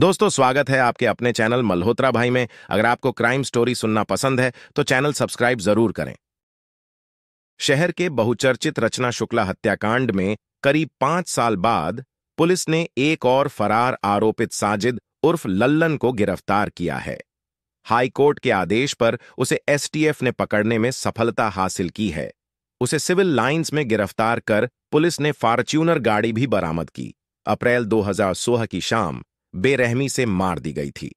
दोस्तों स्वागत है आपके अपने चैनल मल्होत्रा भाई में अगर आपको क्राइम स्टोरी सुनना पसंद है तो चैनल सब्सक्राइब जरूर करें शहर के बहुचर्चित रचना शुक्ला हत्याकांड में करीब पांच साल बाद पुलिस ने एक और फरार आरोपित साजिद उर्फ लल्लन को गिरफ्तार किया है हाईकोर्ट के आदेश पर उसे एसटीएफ ने पकड़ने में सफलता हासिल की है उसे सिविल लाइंस में गिरफ्तार कर पुलिस ने फॉर्च्यूनर गाड़ी भी बरामद की अप्रैल 2016 की शाम बेरहमी से मार दी गई थी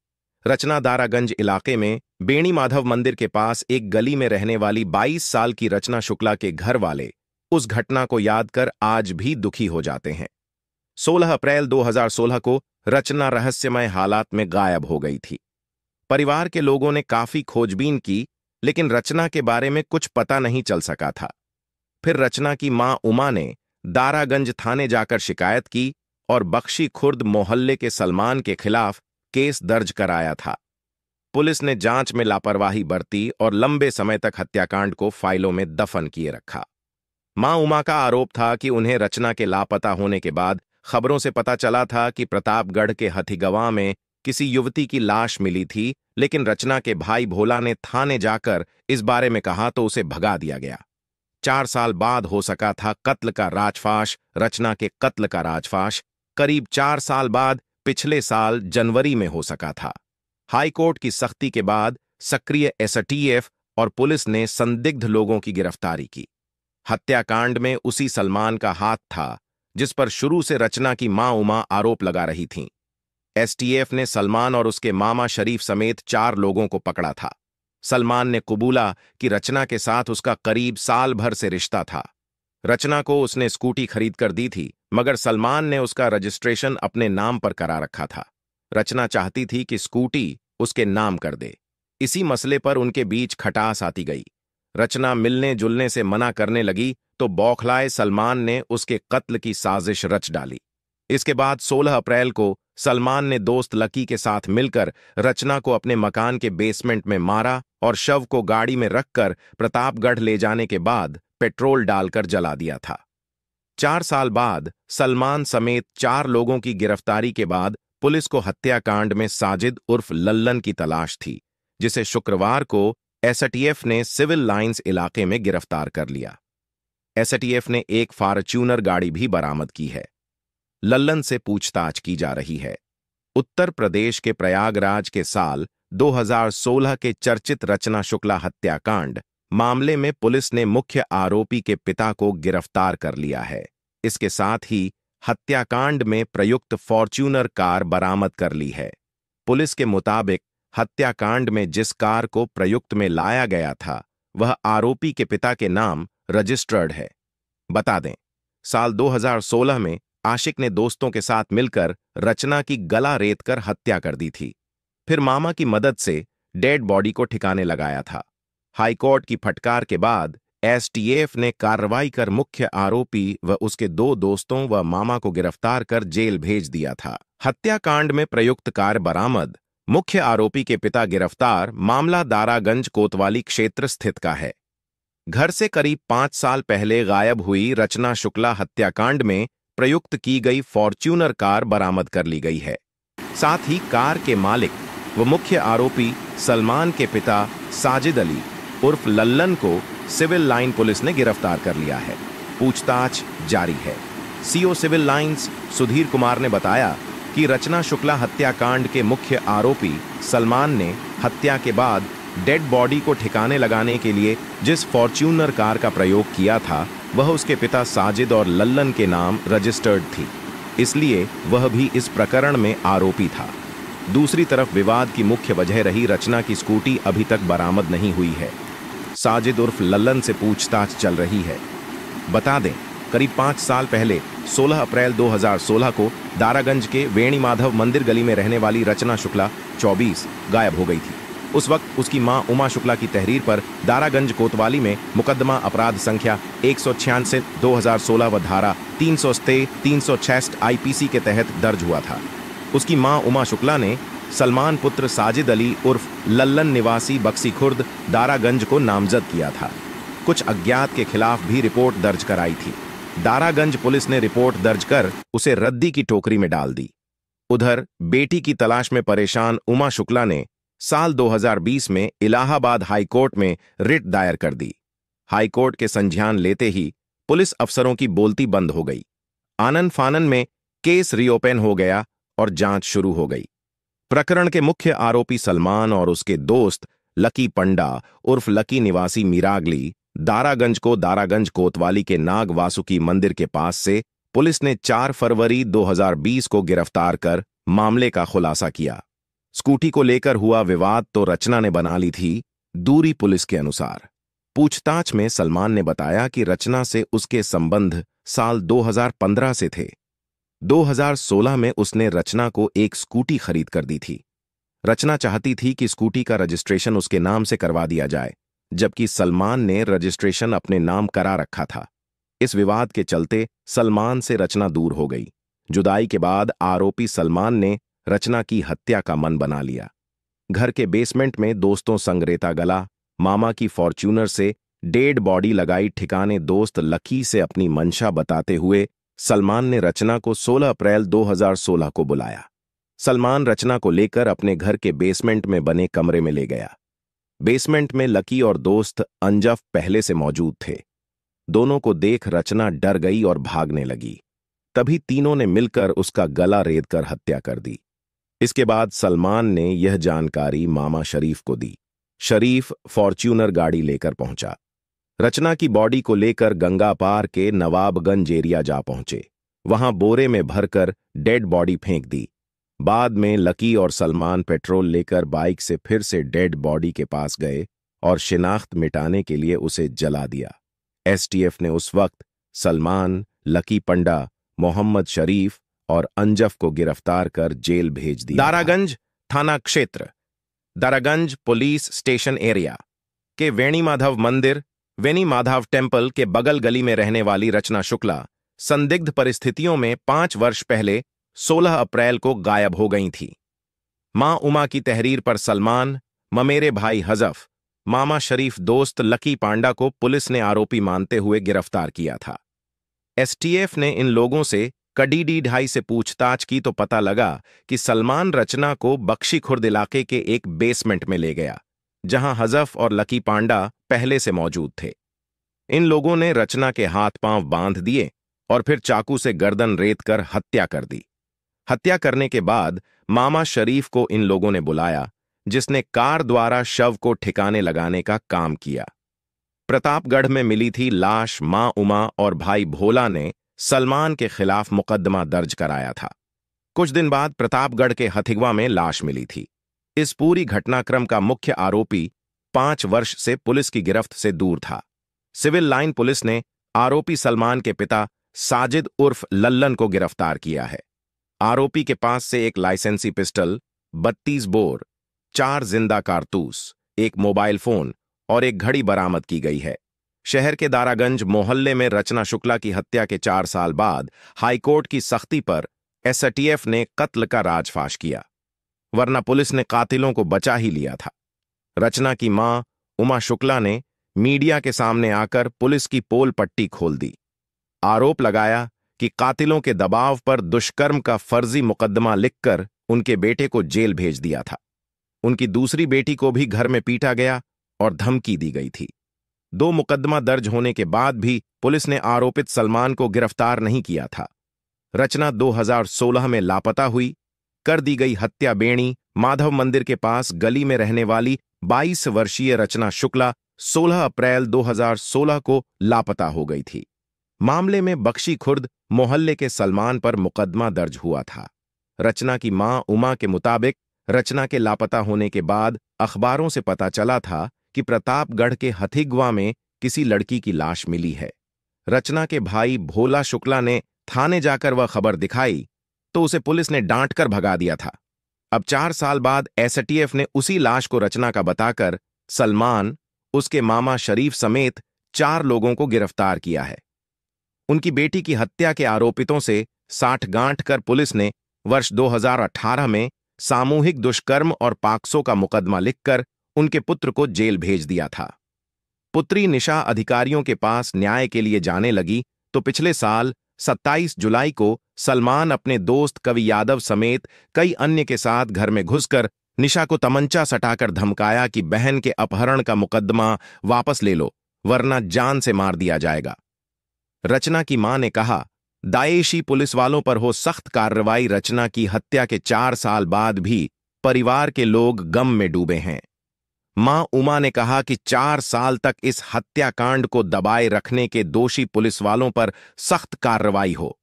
रचना दारागंज इलाके में बेणी माधव मंदिर के पास एक गली में रहने वाली 22 साल की रचना शुक्ला के घर वाले उस घटना को याद कर आज भी दुखी हो जाते हैं 16 अप्रैल 2016 को रचना रहस्यमय हालात में गायब हो गई थी परिवार के लोगों ने काफी खोजबीन की लेकिन रचना के बारे में कुछ पता नहीं चल सका था फिर रचना की मां उमा ने दारागंज थाने जाकर शिकायत की और बख्शी खुर्द मोहल्ले के सलमान के खिलाफ केस दर्ज कराया था पुलिस ने जांच में लापरवाही बरती और लंबे समय तक हत्याकांड को फाइलों में दफन किए रखा मां उमा का आरोप था कि उन्हें रचना के लापता होने के बाद खबरों से पता चला था कि प्रतापगढ़ के हथिगवा में किसी युवती की लाश मिली थी लेकिन रचना के भाई भोला ने थाने जाकर इस बारे में कहा तो उसे भगा दिया गया चार साल बाद हो सका था कत्ल का राजफाश रचना के कत्ल का राजफाश करीब चार साल बाद पिछले साल जनवरी में हो सका था हाईकोर्ट की सख्ती के बाद सक्रिय एसटीएफ और पुलिस ने संदिग्ध लोगों की गिरफ्तारी की हत्याकांड में उसी सलमान का हाथ था जिस पर शुरू से रचना की मां उमा आरोप लगा रही थीं। एसटीएफ ने सलमान और उसके मामा शरीफ समेत चार लोगों को पकड़ा था सलमान ने कबूला कि रचना के साथ उसका करीब साल भर से रिश्ता था रचना को उसने स्कूटी खरीद कर दी थी मगर सलमान ने उसका रजिस्ट्रेशन अपने नाम पर करा रखा था रचना चाहती थी कि स्कूटी उसके नाम कर दे इसी मसले पर उनके बीच खटास आती गई रचना मिलने जुलने से मना करने लगी तो बौखलाए सलमान ने उसके कत्ल की साजिश रच डाली इसके बाद 16 अप्रैल को सलमान ने दोस्त लकी के साथ मिलकर रचना को अपने मकान के बेसमेंट में मारा और शव को गाड़ी में रखकर प्रतापगढ़ ले जाने के बाद पेट्रोल डालकर जला दिया था चार साल बाद सलमान समेत चार लोगों की गिरफ्तारी के बाद पुलिस को हत्याकांड में साजिद उर्फ लल्लन की तलाश थी जिसे शुक्रवार को एसएटीएफ ने सिविल लाइंस इलाके में गिरफ्तार कर लिया एसएटीएफ ने एक फार्च्यूनर गाड़ी भी बरामद की है लल्लन से पूछताछ की जा रही है उत्तर प्रदेश के प्रयागराज के साल 2016 के चर्चित रचना शुक्ला हत्याकांड मामले में पुलिस ने मुख्य आरोपी के पिता को गिरफ्तार कर लिया है इसके साथ ही हत्याकांड में प्रयुक्त फॉर्च्यूनर कार बरामद कर ली है पुलिस के मुताबिक हत्याकांड में जिस कार को प्रयुक्त में लाया गया था वह आरोपी के पिता के नाम रजिस्टर्ड है बता दें साल 2016 में आशिक ने दोस्तों के साथ मिलकर रचना की गला रेत कर हत्या कर दी थी फिर मामा की मदद से डेड बॉडी को ठिकाने लगाया था हाईकोर्ट की फटकार के बाद एसटीएफ ने कार्रवाई कर मुख्य आरोपी व उसके दो दोस्तों व मामा को गिरफ्तार कर जेल भेज दिया था हत्याकांड में प्रयुक्त कार बरामद मुख्य आरोपी के पिता गिरफ्तार मामला दारागंज कोतवाली क्षेत्र स्थित का है घर से करीब पांच साल पहले गायब हुई रचना शुक्ला हत्याकांड में प्रयुक्त की गई फॉर्च्यूनर कार बरामद कर ली गई है साथ ही कार के मालिक व मुख्य आरोपी सलमान के पिता साजिद अली उर्फ लल्लन को सिविल लाइन पुलिस ने गिरफ्तार कर लिया है पूछताछ जारी है CO Civil Lines Sudhir Kumar ने बताया कि रचना शुक्ला हत्याकांड के मुख्य आरोपी सलमान ने हत्या के बाद डेड बॉडी को ठिकाने लगाने के लिए जिस फॉर्च्यूनर कार का प्रयोग किया था वह उसके पिता साजिद और लल्लन के नाम रजिस्टर्ड थी इसलिए वह भी इस प्रकरण में आरोपी था दूसरी तरफ विवाद की मुख्य वजह रही रचना की स्कूटी अभी तक बरामद नहीं हुई है साजिद उर्फ लल्लन से पूछताछ चल रही है बता दें करीब पाँच साल पहले 16 अप्रैल 2016 को दारागंज के वेणी माधव मंदिर गली में रहने वाली रचना शुक्ला 24 गायब हो गई थी उस वक्त उसकी मां उमा शुक्ला की तहरीर पर दारागंज कोतवाली में मुकदमा अपराध संख्या एक सौ छियानसे दो हजार सोलह व धारा तीन सौ तीन सौ आईपीसी के तहत दर्ज हुआ था उसकी मां उमा शुक्ला ने सलमान पुत्र साजिद अली उर्फ लल्लन निवासी बक्सी खुर्द दारागंज को नामजद किया था कुछ अज्ञात के खिलाफ भी रिपोर्ट दर्ज कराई थी दारागंज पुलिस ने रिपोर्ट दर्ज कर उसे रद्दी की टोकरी में डाल दी उधर बेटी की तलाश में परेशान उमा शुक्ला ने साल 2020 में इलाहाबाद हाईकोर्ट में रिट दायर कर दी हाईकोर्ट के संज्ञान लेते ही पुलिस अफसरों की बोलती बंद हो गई आनन फानन में केस रीओपन हो गया और जांच शुरू हो गई प्रकरण के मुख्य आरोपी सलमान और उसके दोस्त लकी पंडा उर्फ लकी निवासी मीरागली दारागंज को दारागंज कोतवाली के नाग वासुकी मंदिर के पास से पुलिस ने 4 फरवरी 2020 को गिरफ्तार कर मामले का खुलासा किया स्कूटी को लेकर हुआ विवाद तो रचना ने बना ली थी दूरी पुलिस के अनुसार पूछताछ में सलमान ने बताया कि रचना से उसके संबंध साल 2015 से थे 2016 में उसने रचना को एक स्कूटी खरीद कर दी थी रचना चाहती थी कि स्कूटी का रजिस्ट्रेशन उसके नाम से करवा दिया जाए जबकि सलमान ने रजिस्ट्रेशन अपने नाम करा रखा था इस विवाद के चलते सलमान से रचना दूर हो गई जुदाई के बाद आरोपी सलमान ने रचना की हत्या का मन बना लिया घर के बेसमेंट में दोस्तों संगरेता गला मामा की फॉर्च्यूनर से डेड बॉडी लगाई ठिकाने दोस्त लकी से अपनी मंशा बताते हुए सलमान ने रचना को 16 अप्रैल 2016 को बुलाया सलमान रचना को लेकर अपने घर के बेसमेंट में बने कमरे में ले गया बेसमेंट में लकी और दोस्त अंजफ पहले से मौजूद थे दोनों को देख रचना डर गई और भागने लगी तभी तीनों ने मिलकर उसका गला रेद कर हत्या कर दी इसके बाद सलमान ने यह जानकारी मामा शरीफ को दी शरीफ फॉर्च्यूनर गाड़ी लेकर पहुंचा रचना की बॉडी को लेकर गंगा पार के नवाबगंज एरिया जा पहुंचे वहां बोरे में भरकर डेड बॉडी फेंक दी बाद में लकी और सलमान पेट्रोल लेकर बाइक से फिर से डेड बॉडी के पास गए और शिनाख्त मिटाने के लिए उसे जला दिया एसटीएफ ने उस वक्त सलमान लकी पंडा मोहम्मद शरीफ और अंजफ को गिरफ्तार कर जेल भेज दिया दारागंज थाना क्षेत्र दारागंज पुलिस स्टेशन एरिया के वेणीमाधव मंदिर वेनी माधव टेम्पल के बगल गली में रहने वाली रचना शुक्ला संदिग्ध परिस्थितियों में पांच वर्ष पहले 16 अप्रैल को गायब हो गई थी मां उमा की तहरीर पर सलमान ममेरे भाई हजफ मामा शरीफ दोस्त लकी पांडा को पुलिस ने आरोपी मानते हुए गिरफ्तार किया था एसटीएफ ने इन लोगों से कडीडी ढाई से पूछताछ की तो पता लगा कि सलमान रचना को बख्शी खुर्द इलाके के एक बेसमेंट में ले गया जहां हजफ और लकी पांडा पहले से मौजूद थे इन लोगों ने रचना के हाथ पांव बांध दिए और फिर चाकू से गर्दन रेत कर हत्या कर दी हत्या करने के बाद मामा शरीफ को इन लोगों ने बुलाया जिसने कार द्वारा शव को ठिकाने लगाने का काम किया प्रतापगढ़ में मिली थी लाश मां उमा और भाई भोला ने सलमान के खिलाफ मुकदमा दर्ज कराया था कुछ दिन बाद प्रतापगढ़ के हथिगवा में लाश मिली थी इस पूरी घटनाक्रम का मुख्य आरोपी पांच वर्ष से पुलिस की गिरफ्त से दूर था सिविल लाइन पुलिस ने आरोपी सलमान के पिता साजिद उर्फ लल्लन को गिरफ्तार किया है आरोपी के पास से एक लाइसेंसी पिस्टल बत्तीस बोर चार जिंदा कारतूस एक मोबाइल फोन और एक घड़ी बरामद की गई है शहर के दारागंज मोहल्ले में रचना शुक्ला की हत्या के चार साल बाद हाईकोर्ट की सख्ती पर एसटीएफ ने कत्ल का राजफाश किया वरना पुलिस ने कातिलों को बचा ही लिया था रचना की मां उमा शुक्ला ने मीडिया के सामने आकर पुलिस की पोल पट्टी खोल दी आरोप लगाया कि कातिलों के दबाव पर दुष्कर्म का फर्जी मुकदमा लिखकर उनके बेटे को जेल भेज दिया था उनकी दूसरी बेटी को भी घर में पीटा गया और धमकी दी गई थी दो मुकदमा दर्ज होने के बाद भी पुलिस ने आरोपित सलमान को गिरफ्तार नहीं किया था रचना 2016 में लापता हुई कर दी गई हत्या बेणी माधव मंदिर के पास गली में रहने वाली 22 वर्षीय रचना शुक्ला 16 अप्रैल 2016 को लापता हो गई थी मामले में बख्शी खुर्द मोहल्ले के सलमान पर मुकदमा दर्ज हुआ था रचना की मां उमा के मुताबिक रचना के लापता होने के बाद अखबारों से पता चला था कि प्रतापगढ़ के हथिगवा में किसी लड़की की लाश मिली है रचना के भाई भोला शुक्ला ने थाने जाकर वह खबर दिखाई तो उसे पुलिस ने डांट कर भगा दिया था अब चार साल बाद एसटीएफ ने उसी लाश को रचना का बताकर सलमान उसके मामा शरीफ समेत चार लोगों को गिरफ्तार किया है उनकी बेटी की हत्या के आरोपितों से साठ गांठ कर पुलिस ने वर्ष 2018 में सामूहिक दुष्कर्म और पाक्सो का मुकदमा लिखकर उनके पुत्र को जेल भेज दिया था पुत्री निशा अधिकारियों के पास न्याय के लिए जाने लगी तो पिछले साल 27 जुलाई को सलमान अपने दोस्त कवि यादव समेत कई अन्य के साथ घर में घुसकर निशा को तमंचा सटाकर धमकाया कि बहन के अपहरण का मुकदमा वापस ले लो वरना जान से मार दिया जाएगा रचना की मां ने कहा दाएशी पुलिस वालों पर हो सख्त कार्रवाई रचना की हत्या के चार साल बाद भी परिवार के लोग गम में डूबे हैं मां उमा ने कहा कि चार साल तक इस हत्याकांड को दबाए रखने के दोषी पुलिस वालों पर सख्त कार्रवाई हो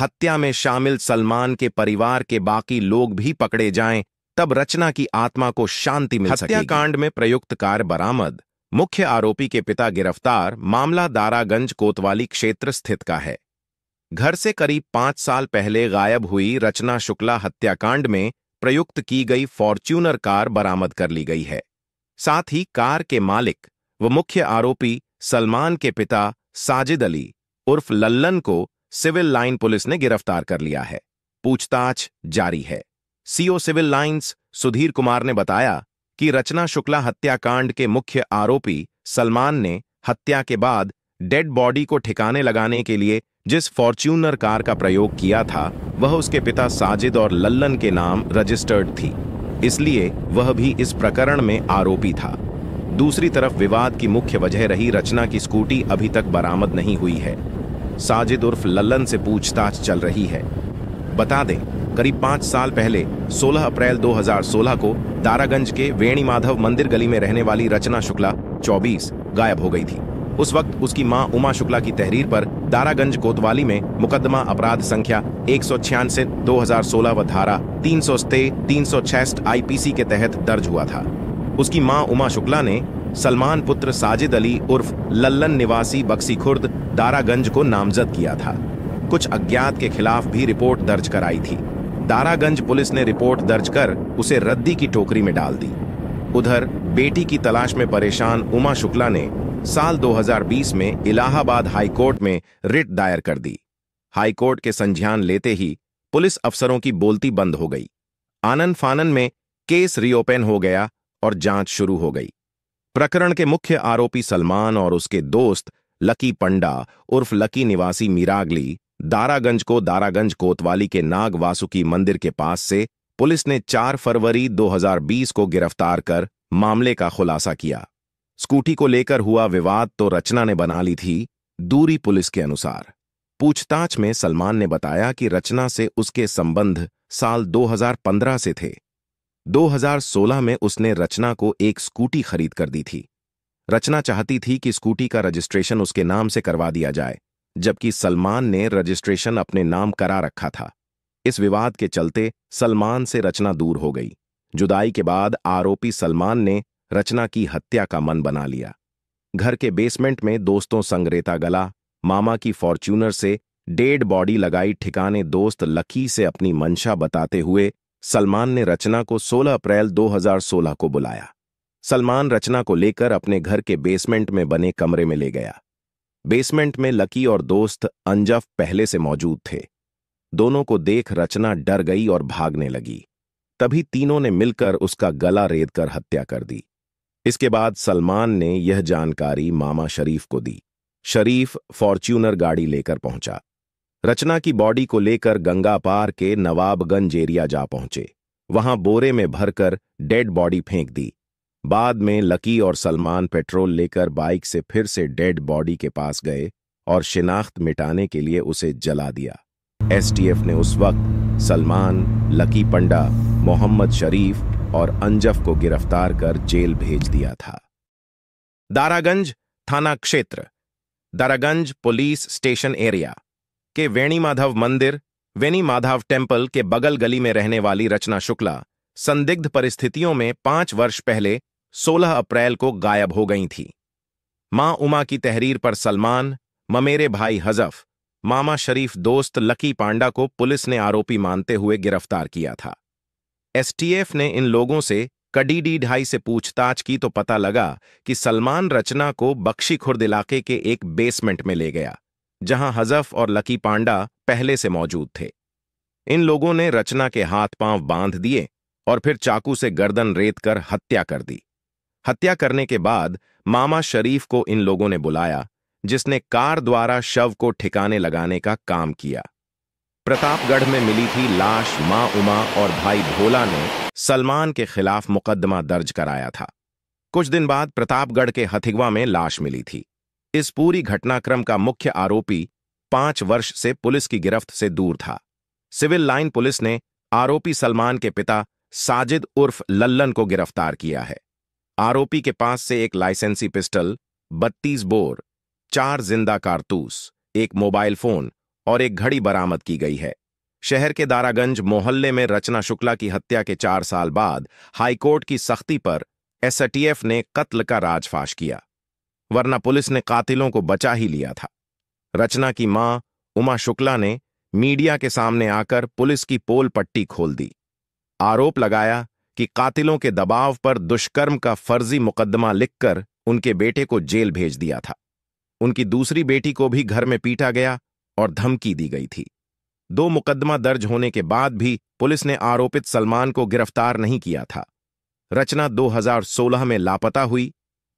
हत्या में शामिल सलमान के परिवार के बाकी लोग भी पकड़े जाएं तब रचना की आत्मा को शांति मिल हत्याकांड में प्रयुक्त कार बरामद मुख्य आरोपी के पिता गिरफ्तार मामला दारागंज कोतवाली क्षेत्र स्थित का है घर से करीब पांच साल पहले गायब हुई रचना शुक्ला हत्याकांड में प्रयुक्त की गई फॉर्च्यूनर कार बरामद कर ली गई है साथ ही कार के मालिक व मुख्य आरोपी सलमान के पिता साजिद अली उर्फ लल्लन को सिविल लाइन पुलिस ने गिरफ्तार कर लिया है पूछताछ जारी है CO Civil Lines Sudhir Kumar ने बताया कि रचना शुक्ला हत्याकांड के मुख्य आरोपी सलमान ने हत्या के बाद डेड बॉडी को ठिकाने लगाने के लिए जिस फॉर्च्यूनर कार का प्रयोग किया था वह उसके पिता साजिद और लल्लन के नाम रजिस्टर्ड थी इसलिए वह भी इस प्रकरण में आरोपी था दूसरी तरफ विवाद की मुख्य वजह रही रचना की स्कूटी अभी तक बरामद नहीं हुई है साजिद उर्फ लल्लन से पूछताछ चल रही है बता दें करीब पांच साल पहले 16 अप्रैल 2016 को दारागंज के वेणी माधव मंदिर गली में रहने वाली रचना शुक्ला 24 गायब हो गई थी उस वक्त उसकी मां उमा शुक्ला की तहरीर पर दारागंज कोतवाली में मुकदमा अपराध संख्या एक सौ छियानसे दो हजार सोलह व धारा तीन सौ तीन सौ के तहत दर्ज हुआ था उसकी मां उमा शुक्ला ने सलमान पुत्र साजिद अली उर्फ लल्लन निवासी बक्सी खुर्द दारागंज को नामजद किया था कुछ अज्ञात के खिलाफ भी रिपोर्ट दर्ज कराई थी दारागंज पुलिस ने रिपोर्ट दर्ज कर उसे रद्दी की टोकरी में डाल दी उधर बेटी की तलाश में परेशान उमा शुक्ला ने साल 2020 में इलाहाबाद हाईकोर्ट में रिट दायर कर दी हाईकोर्ट के संज्ञान लेते ही पुलिस अफसरों की बोलती बंद हो गई आनन फानन में केस रीओपन हो गया और जांच शुरू हो गई प्रकरण के मुख्य आरोपी सलमान और उसके दोस्त लकी पंडा उर्फ लकी निवासी मीरागली दारागंज को दारागंज कोतवाली के नाग वासुकी मंदिर के पास से पुलिस ने 4 फरवरी 2020 को गिरफ्तार कर मामले का खुलासा किया स्कूटी को लेकर हुआ विवाद तो रचना ने बना ली थी दूरी पुलिस के अनुसार पूछताछ में सलमान ने बताया कि रचना से उसके संबंध साल 2015 से थे 2016 में उसने रचना को एक स्कूटी खरीद कर दी थी रचना चाहती थी कि स्कूटी का रजिस्ट्रेशन उसके नाम से करवा दिया जाए जबकि सलमान ने रजिस्ट्रेशन अपने नाम करा रखा था इस विवाद के चलते सलमान से रचना दूर हो गई जुदाई के बाद आरोपी सलमान ने रचना की हत्या का मन बना लिया घर के बेसमेंट में दोस्तों संग रेता गला मामा की फॉर्च्यूनर से डेड बॉडी लगाई ठिकाने दोस्त लकी से अपनी मंशा बताते हुए सलमान ने रचना को 16 अप्रैल 2016 को बुलाया सलमान रचना को लेकर अपने घर के बेसमेंट में बने कमरे में ले गया बेसमेंट में लकी और दोस्त अंजफ पहले से मौजूद थे दोनों को देख रचना डर गई और भागने लगी तभी तीनों ने मिलकर उसका गला रेद कर हत्या कर दी इसके बाद सलमान ने यह जानकारी मामा शरीफ को दी शरीफ फॉर्च्यूनर गाड़ी लेकर पहुंचा रचना की बॉडी को लेकर गंगा पार के नवाबगंज एरिया जा पहुंचे वहां बोरे में भरकर डेड बॉडी फेंक दी बाद में लकी और सलमान पेट्रोल लेकर बाइक से फिर से डेड बॉडी के पास गए और शिनाख्त मिटाने के लिए उसे जला दिया एसटीएफ ने उस वक्त सलमान लकी पंडा मोहम्मद शरीफ और अंजफ को गिरफ्तार कर जेल भेज दिया था दारागंज थाना क्षेत्र दारागंज पुलिस स्टेशन एरिया के वेणी माधव मंदिर वेणी माधव टेम्पल के बगल गली में रहने वाली रचना शुक्ला संदिग्ध परिस्थितियों में पांच वर्ष पहले 16 अप्रैल को गायब हो गई थी मां उमा की तहरीर पर सलमान ममेरे भाई हजफ मामा शरीफ दोस्त लकी पांडा को पुलिस ने आरोपी मानते हुए गिरफ्तार किया था एसटीएफ ने इन लोगों से कडीडी ढाई से पूछताछ की तो पता लगा कि सलमान रचना को बख्शी खुर्द इलाके के एक बेसमेंट में ले गया जहां हजफ और लकी पांडा पहले से मौजूद थे इन लोगों ने रचना के हाथ पांव बांध दिए और फिर चाकू से गर्दन रेत कर हत्या कर दी हत्या करने के बाद मामा शरीफ को इन लोगों ने बुलाया जिसने कार द्वारा शव को ठिकाने लगाने का काम किया प्रतापगढ़ में मिली थी लाश मां उमा और भाई भोला ने सलमान के खिलाफ मुकदमा दर्ज कराया था कुछ दिन बाद प्रतापगढ़ के हथिगवा में लाश मिली थी इस पूरी घटनाक्रम का मुख्य आरोपी पांच वर्ष से पुलिस की गिरफ्त से दूर था सिविल लाइन पुलिस ने आरोपी सलमान के पिता साजिद उर्फ लल्लन को गिरफ्तार किया है आरोपी के पास से एक लाइसेंसी पिस्टल बत्तीस बोर चार जिंदा कारतूस एक मोबाइल फोन और एक घड़ी बरामद की गई है शहर के दारागंज मोहल्ले में रचना शुक्ला की हत्या के चार साल बाद हाईकोर्ट की सख्ती पर एसटीएफ ने कत्ल का राजफाश किया वरना पुलिस ने कातिलों को बचा ही लिया था रचना की मां उमा शुक्ला ने मीडिया के सामने आकर पुलिस की पोल पट्टी खोल दी आरोप लगाया कि कातिलों के दबाव पर दुष्कर्म का फर्जी मुकदमा लिखकर उनके बेटे को जेल भेज दिया था उनकी दूसरी बेटी को भी घर में पीटा गया और धमकी दी गई थी दो मुकदमा दर्ज होने के बाद भी पुलिस ने आरोपित सलमान को गिरफ्तार नहीं किया था रचना 2016 में लापता हुई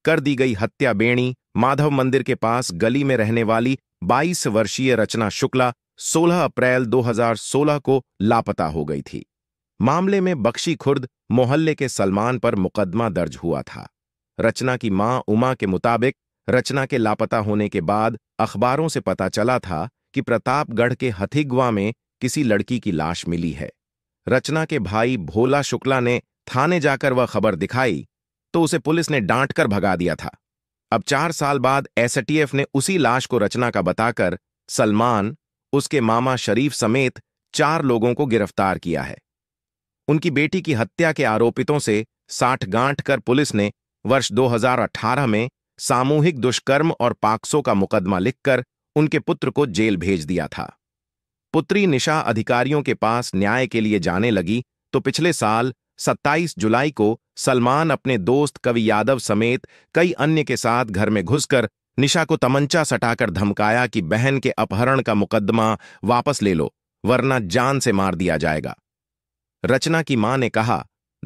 कर दी गई हत्या बेणी माधव मंदिर के पास गली में रहने वाली 22 वर्षीय रचना शुक्ला 16 अप्रैल 2016 को लापता हो गई थी मामले में बख्शी खुर्द मोहल्ले के सलमान पर मुकदमा दर्ज हुआ था रचना की मां उमा के मुताबिक रचना के लापता होने के बाद अखबारों से पता चला था कि प्रतापगढ़ के हथिगवा में किसी लड़की की लाश मिली है रचना के भाई भोला शुक्ला ने थाने जाकर वह खबर दिखाई तो उसे पुलिस ने डांट कर भगा दिया था अब चार साल बाद एसटीएफ ने उसी लाश को रचना का बताकर सलमान उसके मामा शरीफ समेत चार लोगों को गिरफ्तार किया है उनकी बेटी की हत्या के आरोपितों से साठ गांठ कर पुलिस ने वर्ष 2018 में सामूहिक दुष्कर्म और पाक्सों का मुकदमा लिखकर उनके पुत्र को जेल भेज दिया था पुत्री निशा अधिकारियों के पास न्याय के लिए जाने लगी तो पिछले साल 27 जुलाई को सलमान अपने दोस्त कवि यादव समेत कई अन्य के साथ घर में घुसकर निशा को तमंचा सटाकर धमकाया कि बहन के अपहरण का मुकदमा वापस ले लो वरना जान से मार दिया जाएगा रचना की मां ने कहा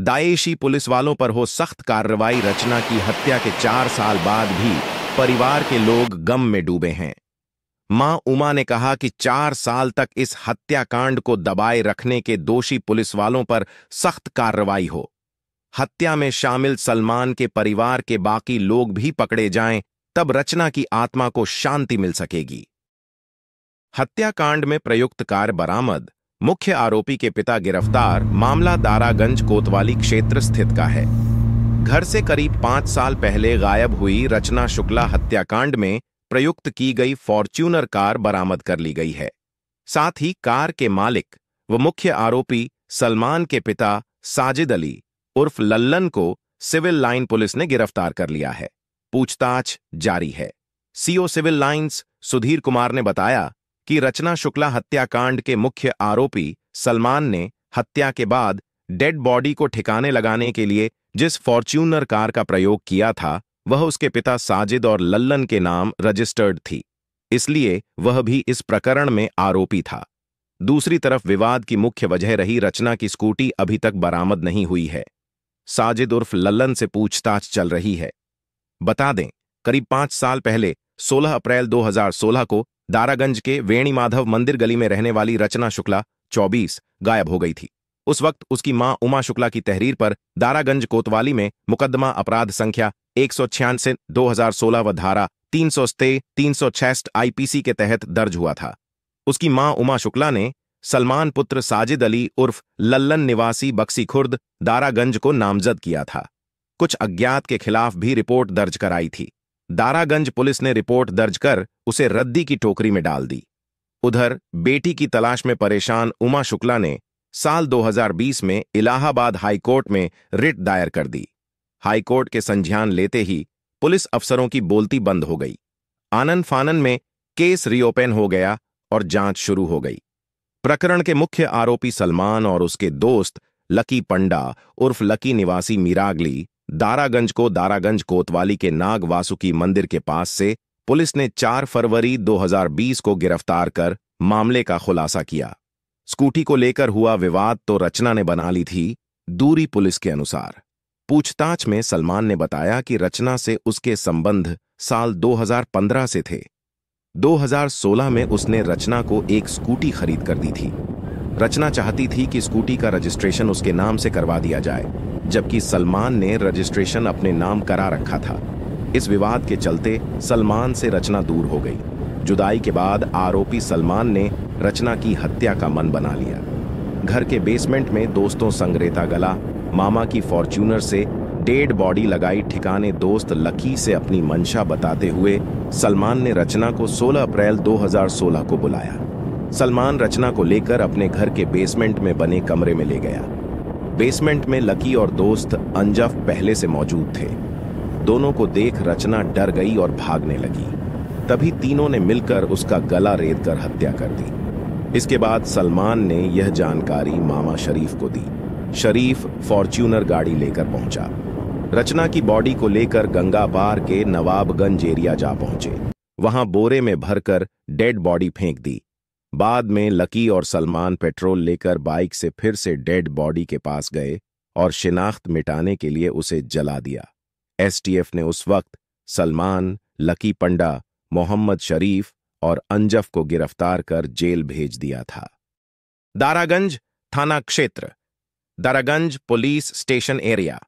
दाएशी पुलिस वालों पर हो सख्त कार्रवाई रचना की हत्या के चार साल बाद भी परिवार के लोग गम में डूबे हैं मां उमा ने कहा कि चार साल तक इस हत्याकांड को दबाए रखने के दोषी पुलिस वालों पर सख्त कार्रवाई हो हत्या में शामिल सलमान के परिवार के बाकी लोग भी पकड़े जाएं, तब रचना की आत्मा को शांति मिल सकेगी हत्याकांड में प्रयुक्त कार बरामद मुख्य आरोपी के पिता गिरफ्तार मामला दारागंज कोतवाली क्षेत्र स्थित का है घर से करीब पांच साल पहले गायब हुई रचना शुक्ला हत्याकांड में प्रयुक्त की गई फॉर्च्यूनर कार बरामद कर ली गई है साथ ही कार के मालिक व मुख्य आरोपी सलमान के पिता साजिद अली उर्फ लल्लन को सिविल लाइन पुलिस ने गिरफ्तार कर लिया है पूछताछ जारी है CO Civil Lines Sudhir Kumar ने बताया कि रचना शुक्ला हत्याकांड के मुख्य आरोपी सलमान ने हत्या के बाद डेड बॉडी को ठिकाने लगाने के लिए जिस फॉर्च्यूनर कार का प्रयोग किया था वह उसके पिता साजिद और लल्लन के नाम रजिस्टर्ड थी इसलिए वह भी इस प्रकरण में आरोपी था दूसरी तरफ विवाद की मुख्य वजह रही रचना की स्कूटी अभी तक बरामद नहीं हुई है साजिद उर्फ लल्लन से पूछताछ चल रही है बता दें करीब पांच साल पहले 16 अप्रैल 2016 को दारागंज के वेणी माधव मंदिर गली में रहने वाली रचना शुक्ला 24 गायब हो गई थी उस वक्त उसकी मां उमा शुक्ला की तहरीर पर दारागंज कोतवाली में मुकदमा अपराध संख्या एक सौ छियानसे दो हजार सोलह व धारा तीन सौ तीन सौ छठ आईपीसी के तहत दर्ज हुआ था उसकी मां उमा शुक्ला ने सलमान पुत्र साजिद अली उर्फ लल्लन निवासी बक्सी खुर्द दारागंज को नामजद किया था कुछ अज्ञात के खिलाफ भी रिपोर्ट दर्ज कराई थी दारागंज पुलिस ने रिपोर्ट दर्ज कर उसे रद्दी की टोकरी में डाल दी उधर बेटी की तलाश में परेशान उमा शुक्ला ने साल 2020 में इलाहाबाद हाईकोर्ट में रिट दायर कर दी हाईकोर्ट के संज्ञान लेते ही पुलिस अफसरों की बोलती बंद हो गई आनन फानन में केस रीओपन हो गया और जांच शुरू हो गई प्रकरण के मुख्य आरोपी सलमान और उसके दोस्त लकी पंडा उर्फ लकी निवासी मीरागली दारागंज को दारागंज कोतवाली के नाग वासुकी मंदिर के पास से पुलिस ने 4 फरवरी 2020 को गिरफ्तार कर मामले का खुलासा किया स्कूटी को लेकर हुआ विवाद तो रचना ने बना ली थी दूरी पुलिस के अनुसार पूछताछ में सलमान ने बताया कि रचना से उसके संबंध साल 2015 से थे 2016 में उसने रचना को एक स्कूटी खरीद कर दी थी रचना चाहती थी कि स्कूटी का रजिस्ट्रेशन उसके नाम से करवा दिया जाए जबकि सलमान ने रजिस्ट्रेशन अपने नाम करा रखा था इस विवाद के चलते सलमान से रचना दूर हो गई जुदाई के बाद आरोपी सलमान ने रचना की हत्या का मन बना लिया घर के बेसमेंट में दोस्तों संग रेता गला मामा की फॉर्च्यूनर से डेड बॉडी लगाई ठिकाने दोस्त लकी से अपनी मंशा बताते हुए सलमान ने रचना को 16 अप्रैल 2016 को बुलाया सलमान रचना को लेकर अपने घर के बेसमेंट में बने कमरे में ले गया बेसमेंट में लकी और दोस्त अंजफ पहले से मौजूद थे दोनों को देख रचना डर गई और भागने लगी तभी तीनों ने मिलकर उसका गला रेत कर हत्या कर दी इसके बाद सलमान ने यह जानकारी मामा शरीफ को दी शरीफ फॉर्च्यूनर गाड़ी लेकर पहुंचा रचना की बॉडी को लेकर गंगा बार के नवाबगंज एरिया जा पहुंचे वहां बोरे में भरकर डेड बॉडी फेंक दी बाद में लकी और सलमान पेट्रोल लेकर बाइक से फिर से डेड बॉडी के पास गए और शिनाख्त मिटाने के लिए उसे जला दिया एसटीएफ ने उस वक्त सलमान लकी पंडा मोहम्मद शरीफ और अंजफ को गिरफ्तार कर जेल भेज दिया था दारागंज थाना क्षेत्र दरागंज पुलिस स्टेशन एरिया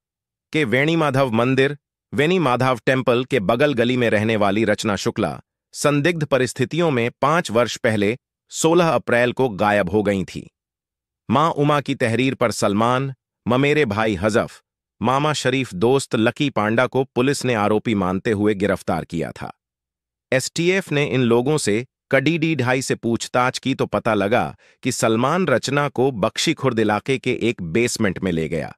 के वेणी माधव मंदिर वेणी माधव टेम्पल के बगल गली में रहने वाली रचना शुक्ला संदिग्ध परिस्थितियों में पांच वर्ष पहले 16 अप्रैल को गायब हो गई थी मां उमा की तहरीर पर सलमान ममेरे भाई हजफ मामा शरीफ दोस्त लकी पांडा को पुलिस ने आरोपी मानते हुए गिरफ्तार किया था एसटीएफ ने इन लोगों से कडी डी ढाई से पूछताछ की तो पता लगा कि सलमान रचना को बख्शी खुर्द इलाके के एक बेसमेंट में ले गया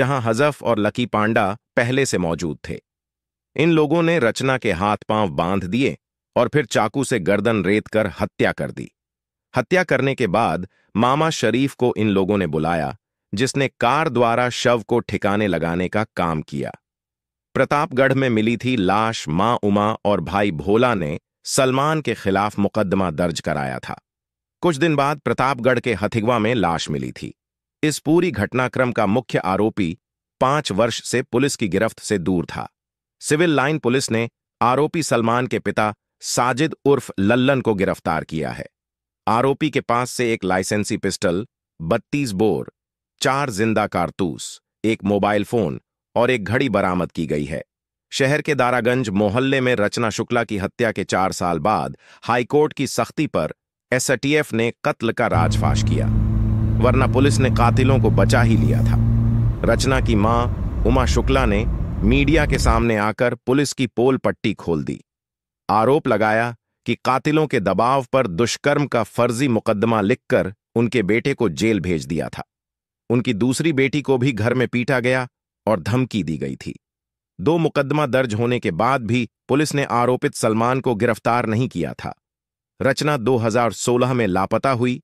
जहां हजफ और लकी पांडा पहले से मौजूद थे इन लोगों ने रचना के हाथ पांव बांध दिए और फिर चाकू से गर्दन रेत कर हत्या कर दी हत्या करने के बाद मामा शरीफ को इन लोगों ने बुलाया जिसने कार द्वारा शव को ठिकाने लगाने का काम किया प्रतापगढ़ में मिली थी लाश मां उमा और भाई भोला ने सलमान के खिलाफ मुकदमा दर्ज कराया था कुछ दिन बाद प्रतापगढ़ के हथिगवा में लाश मिली थी इस पूरी घटनाक्रम का मुख्य आरोपी पांच वर्ष से पुलिस की गिरफ्त से दूर था सिविल लाइन पुलिस ने आरोपी सलमान के पिता साजिद उर्फ लल्लन को गिरफ्तार किया है आरोपी के पास से एक लाइसेंसी पिस्टल बत्तीस बोर चार जिंदा कारतूस एक मोबाइल फोन और एक घड़ी बरामद की गई है शहर के दारागंज मोहल्ले में रचना शुक्ला की हत्या के चार साल बाद हाईकोर्ट की सख्ती पर एसएटीएफ ने कत्ल का राजफाश किया वरना पुलिस ने कातिलों को बचा ही लिया था रचना की मां उमा शुक्ला ने मीडिया के सामने आकर पुलिस की पोल पट्टी खोल दी आरोप लगाया कि कातिलों के दबाव पर दुष्कर्म का फर्जी मुकदमा लिखकर उनके बेटे को जेल भेज दिया था उनकी दूसरी बेटी को भी घर में पीटा गया और धमकी दी गई थी दो मुकदमा दर्ज होने के बाद भी पुलिस ने आरोपित सलमान को गिरफ्तार नहीं किया था रचना 2016 में लापता हुई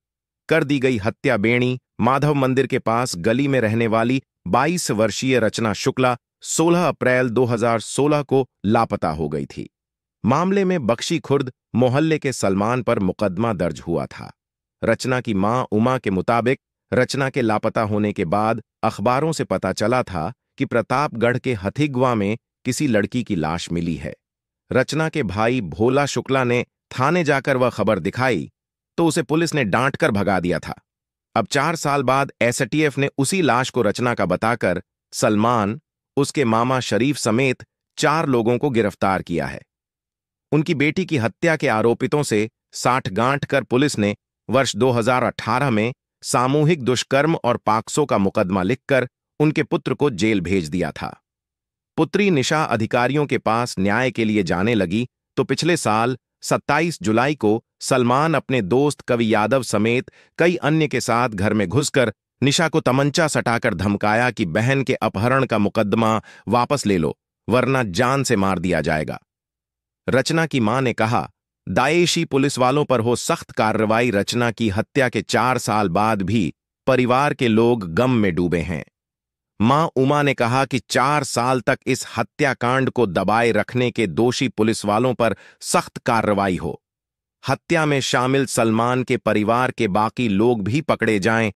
कर दी गई हत्या बेणी माधव मंदिर के पास गली में रहने वाली 22 वर्षीय रचना शुक्ला 16 अप्रैल 2016 को लापता हो गई थी मामले में बख्शी खुर्द मोहल्ले के सलमान पर मुकदमा दर्ज हुआ था रचना की मां उमा के मुताबिक रचना के लापता होने के बाद अखबारों से पता चला था कि प्रतापगढ़ के हथिगवा में किसी लड़की की लाश मिली है रचना के भाई भोला शुक्ला ने थाने जाकर वह खबर दिखाई तो उसे पुलिस ने डांट कर भगा दिया था अब चार साल बाद एसटीएफ ने उसी लाश को रचना का बताकर सलमान उसके मामा शरीफ समेत चार लोगों को गिरफ्तार किया है उनकी बेटी की हत्या के आरोपितों से साठ गांठ कर पुलिस ने वर्ष 2018 में सामूहिक दुष्कर्म और पाक्सों का मुकदमा लिखकर उनके पुत्र को जेल भेज दिया था पुत्री निशा अधिकारियों के पास न्याय के लिए जाने लगी तो पिछले साल 27 जुलाई को सलमान अपने दोस्त कवि यादव समेत कई अन्य के साथ घर में घुसकर निशा को तमंचा सटाकर धमकाया कि बहन के अपहरण का मुकदमा वापस ले लो वरना जान से मार दिया जाएगा रचना की मां ने कहा दाएशी पुलिस वालों पर हो सख्त कार्रवाई रचना की हत्या के चार साल बाद भी परिवार के लोग गम में डूबे हैं मां उमा ने कहा कि चार साल तक इस हत्याकांड को दबाए रखने के दोषी पुलिस वालों पर सख्त कार्रवाई हो हत्या में शामिल सलमान के परिवार के बाकी लोग भी पकड़े जाएं